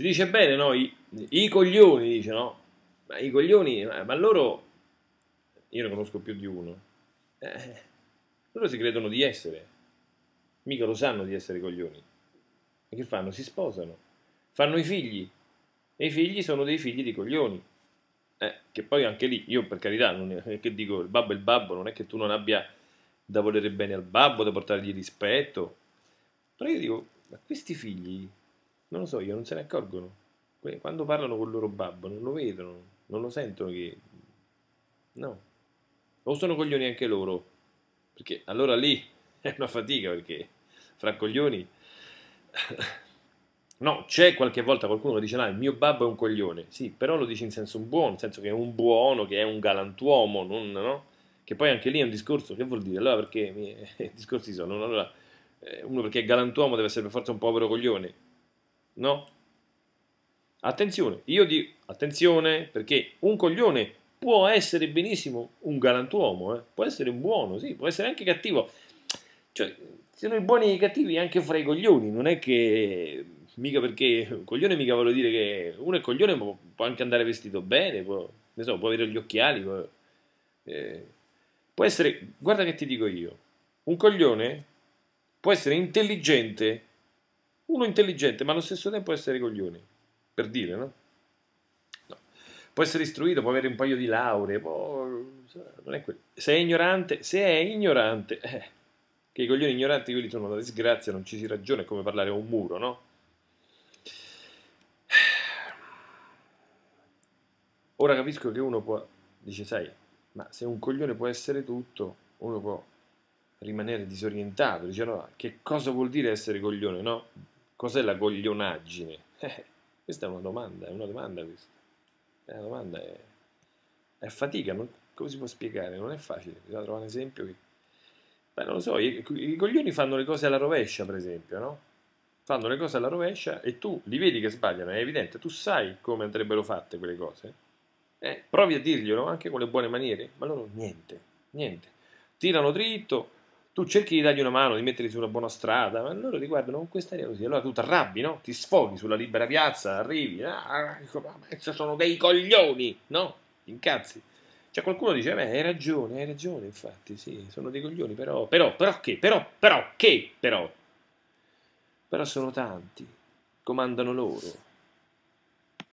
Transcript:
Si dice bene, no? I, i coglioni, dice, no? Ma i coglioni, ma, ma loro... Io ne conosco più di uno. Eh, loro si credono di essere. Mica lo sanno di essere coglioni. E che fanno? Si sposano. Fanno i figli. E i figli sono dei figli di coglioni. Eh, che poi anche lì, io per carità, non è che dico, il babbo è il babbo, non è che tu non abbia da volere bene al babbo, da portargli rispetto. Però io dico, ma questi figli non lo so, io non se ne accorgono. Quando parlano con il loro babbo non lo vedono, non lo sentono che... No. O sono coglioni anche loro. Perché allora lì è una fatica perché fra coglioni... No, c'è qualche volta qualcuno che dice, Ah, il mio babbo è un coglione. Sì, però lo dice in senso buono, nel senso che è un buono, che è un galantuomo, non, no? Che poi anche lì è un discorso, che vuol dire? Allora perché i discorsi sono, allora, eh, uno perché è galantuomo deve essere per forza un povero coglione No. Attenzione, io dico, attenzione, perché un coglione può essere benissimo un galantuomo, eh? può essere buono, sì, può essere anche cattivo. Cioè, sono i buoni e i cattivi anche fra i coglioni, non è che mica perché un coglione mica vuol dire che uno è coglione ma può anche andare vestito bene, può, so, può avere gli occhiali, può, eh, può essere, guarda che ti dico io, un coglione può essere intelligente uno intelligente, ma allo stesso tempo essere coglioni, per dire, no? no. Può essere istruito, può avere un paio di lauree, può... non è quello. Se è ignorante, se è ignorante, eh, che i coglioni ignoranti quelli sono una disgrazia, non ci si ragiona, è come parlare a un muro, no? Ora capisco che uno può, dice, sai, ma se un coglione può essere tutto, uno può rimanere disorientato, dice no, che cosa vuol dire essere coglione, no? Cos'è la goglionaggine? Eh, questa è una domanda, è una domanda questa. È una domanda, è, è fatica, non, come si può spiegare? Non è facile, bisogna trovare un esempio che... Beh, non lo so, i, i coglioni fanno le cose alla rovescia, per esempio, no? Fanno le cose alla rovescia e tu li vedi che sbagliano, è evidente, tu sai come andrebbero fatte quelle cose. Eh, provi a dirglielo anche con le buone maniere, ma loro niente, niente. Tirano dritto, tu cerchi di dargli una mano, di metterli su una buona strada, ma loro ti guardano con quest'aria così, allora tu ti arrabbi, no? Ti sfoghi sulla libera piazza, arrivi, ah, sono dei coglioni, no? Ti Incazzi. Cioè qualcuno dice, beh, hai ragione, hai ragione, infatti, sì, sono dei coglioni, però, però, però che, però, però che, però. Però sono tanti, comandano loro.